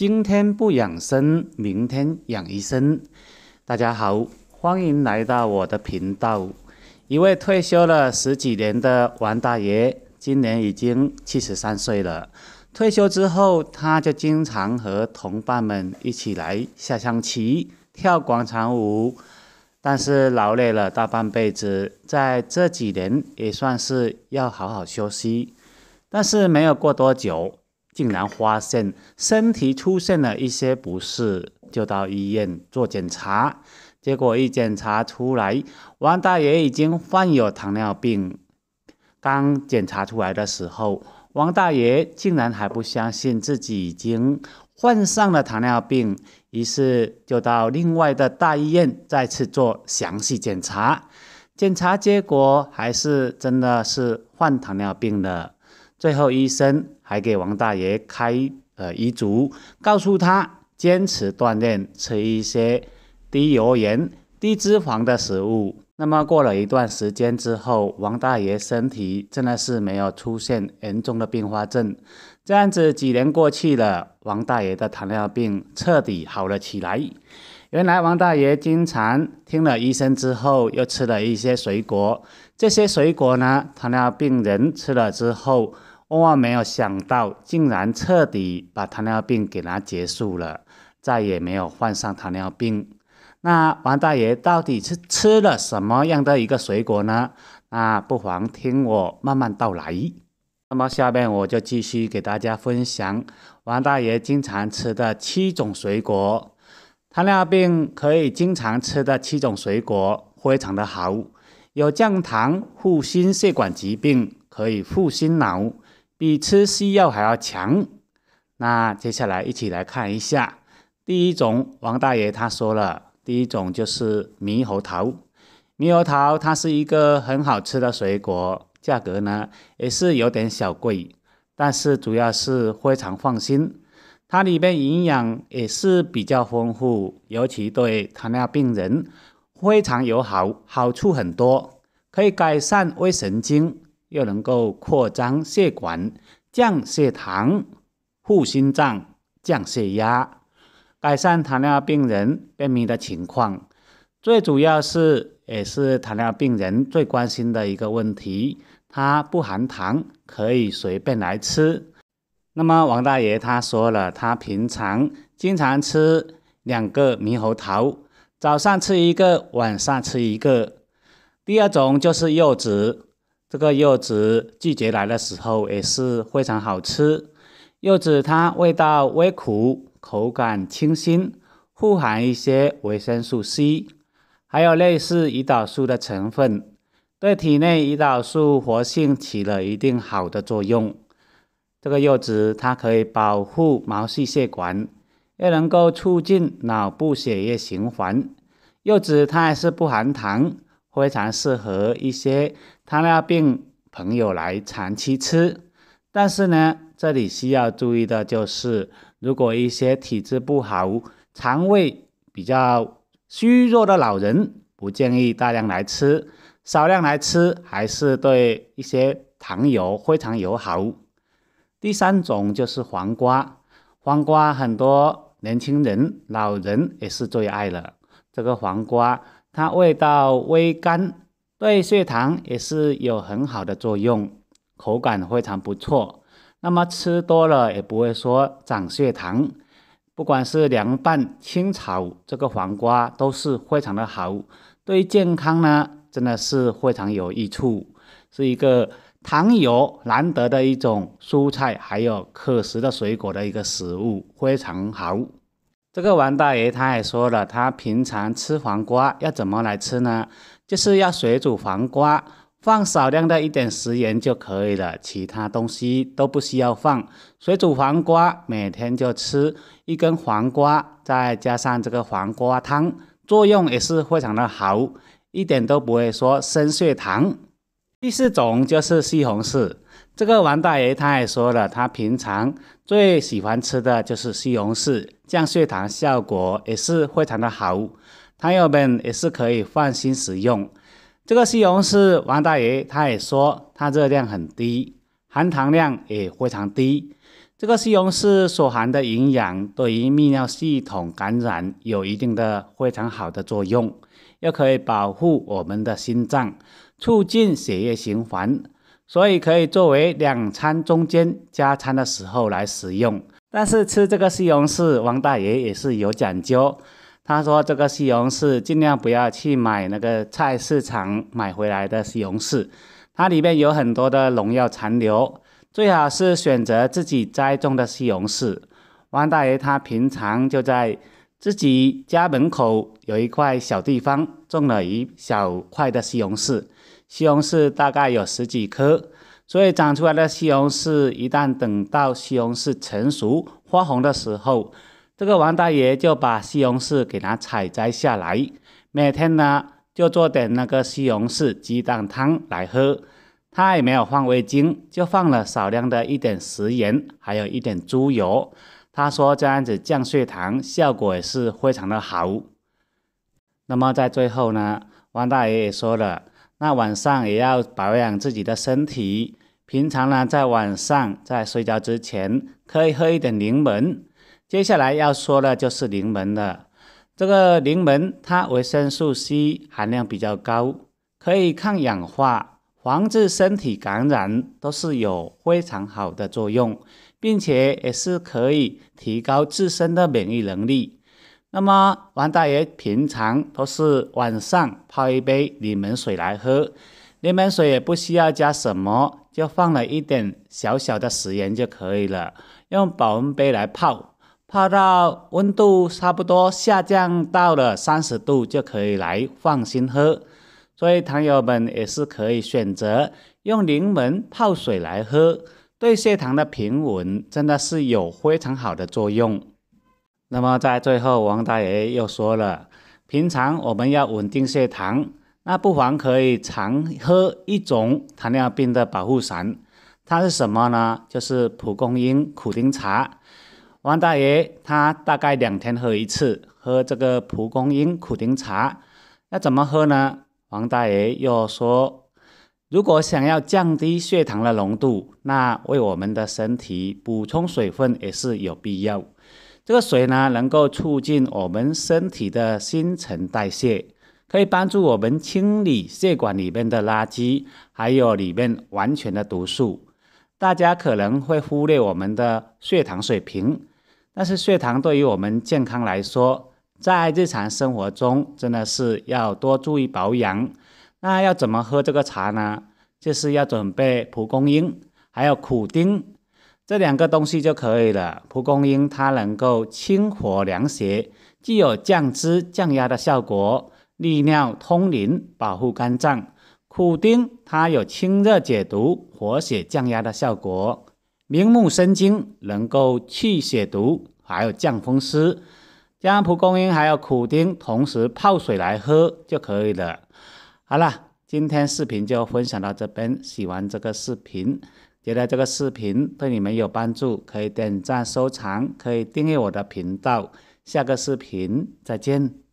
今天不养生，明天养医生。大家好，欢迎来到我的频道。一位退休了十几年的王大爷，今年已经七十三岁了。退休之后，他就经常和同伴们一起来下象棋、跳广场舞。但是劳累了大半辈子，在这几年也算是要好好休息。但是没有过多久。竟然发现身体出现了一些不适，就到医院做检查。结果一检查出来，王大爷已经患有糖尿病。刚检查出来的时候，王大爷竟然还不相信自己已经患上了糖尿病，于是就到另外的大医院再次做详细检查。检查结果还是真的是患糖尿病的。最后医生。还给王大爷开呃遗嘱，告诉他坚持锻炼，吃一些低油盐、低脂肪的食物。那么过了一段时间之后，王大爷身体真的是没有出现严重的并发症。这样子几年过去了，王大爷的糖尿病彻底好了起来。原来王大爷经常听了医生之后，又吃了一些水果。这些水果呢，糖尿病人吃了之后。万万没有想到，竟然彻底把糖尿病给它结束了，再也没有患上糖尿病。那王大爷到底是吃了什么样的一个水果呢？那不妨听我慢慢道来。那么下面我就继续给大家分享王大爷经常吃的七种水果，糖尿病可以经常吃的七种水果非常的好，有降糖、护心血管疾病，可以护心脑。比吃西药还要强。那接下来一起来看一下，第一种，王大爷他说了，第一种就是猕猴桃。猕猴桃它是一个很好吃的水果，价格呢也是有点小贵，但是主要是非常放心，它里面营养也是比较丰富，尤其对糖尿病人非常友好，好处很多，可以改善胃神经。又能够扩张血管、降血糖、护心脏、降血压，改善糖尿病人便秘的情况。最主要是，也是糖尿病人最关心的一个问题，它不含糖，可以随便来吃。那么王大爷他说了，他平常经常吃两个猕猴桃，早上吃一个，晚上吃一个。第二种就是柚子。这个柚子季节来的时候也是非常好吃。柚子它味道微苦，口感清新，富含一些维生素 C，还有类似胰岛素的成分，对体内胰岛素活性起了一定好的作用。这个柚子它可以保护毛细血管，又能够促进脑部血液循环。柚子它还是不含糖。非常适合一些糖尿病朋友来长期吃，但是呢，这里需要注意的就是，如果一些体质不好、肠胃比较虚弱的老人，不建议大量来吃，少量来吃还是对一些糖友非常友好。第三种就是黄瓜，黄瓜很多年轻人、老人也是最爱了，这个黄瓜。它味道微甘，对血糖也是有很好的作用，口感非常不错。那么吃多了也不会说长血糖，不管是凉拌、清炒，这个黄瓜都是非常的好，对健康呢真的是非常有益处，是一个糖油难得的一种蔬菜，还有可食的水果的一个食物，非常好。这个王大爷他也说了，他平常吃黄瓜要怎么来吃呢？就是要水煮黄瓜，放少量的一点食盐就可以了，其他东西都不需要放。水煮黄瓜每天就吃一根黄瓜，再加上这个黄瓜汤，作用也是非常的好，一点都不会说升血糖。第四种就是西红柿，这个王大爷他也说了，他平常最喜欢吃的就是西红柿，降血糖效果也是非常的好，糖友们也是可以放心食用。这个西红柿，王大爷他也说，它热量很低，含糖量也非常低。这个西红柿所含的营养，对于泌尿系统感染有一定的非常好的作用，又可以保护我们的心脏。促进血液循环，所以可以作为两餐中间加餐的时候来食用。但是吃这个西红柿，王大爷也是有讲究。他说，这个西红柿尽量不要去买那个菜市场买回来的西红柿，它里面有很多的农药残留，最好是选择自己栽种的西红柿。王大爷他平常就在。自己家门口有一块小地方，种了一小块的西红柿，西红柿大概有十几颗，所以长出来的西红柿，一旦等到西红柿成熟发红的时候，这个王大爷就把西红柿给它采摘下来，每天呢就做点那个西红柿鸡蛋汤来喝，他也没有放味精，就放了少量的一点食盐，还有一点猪油。他说这样子降血糖效果也是非常的好。那么在最后呢，王大爷也说了，那晚上也要保养自己的身体，平常呢在晚上在睡觉之前可以喝一点柠檬。接下来要说的就是柠檬了，这个柠檬它维生素 C 含量比较高，可以抗氧化。防治身体感染都是有非常好的作用，并且也是可以提高自身的免疫能力。那么王大爷平常都是晚上泡一杯柠檬水来喝，柠檬水也不需要加什么，就放了一点小小的食盐就可以了。用保温杯来泡，泡到温度差不多下降到了三十度就可以来放心喝。所以糖友们也是可以选择用柠檬泡水来喝，对血糖的平稳真的是有非常好的作用。那么在最后，王大爷又说了，平常我们要稳定血糖，那不妨可以常喝一种糖尿病的保护伞。它是什么呢？就是蒲公英苦丁茶。王大爷他大概两天喝一次，喝这个蒲公英苦丁茶，那怎么喝呢？王大爷又说：“如果想要降低血糖的浓度，那为我们的身体补充水分也是有必要。这个水呢，能够促进我们身体的新陈代谢，可以帮助我们清理血管里面的垃圾，还有里面完全的毒素。大家可能会忽略我们的血糖水平，但是血糖对于我们健康来说。”在日常生活中，真的是要多注意保养。那要怎么喝这个茶呢？就是要准备蒲公英还有苦丁这两个东西就可以了。蒲公英它能够清火凉血，既有降脂降压的效果，利尿通淋，保护肝脏。苦丁它有清热解毒、活血降压的效果，明目生津，能够去血毒，还有降风湿。将蒲公英还有苦丁同时泡水来喝就可以了。好了，今天视频就分享到这边。喜欢这个视频，觉得这个视频对你们有帮助，可以点赞收藏，可以订阅我的频道。下个视频再见。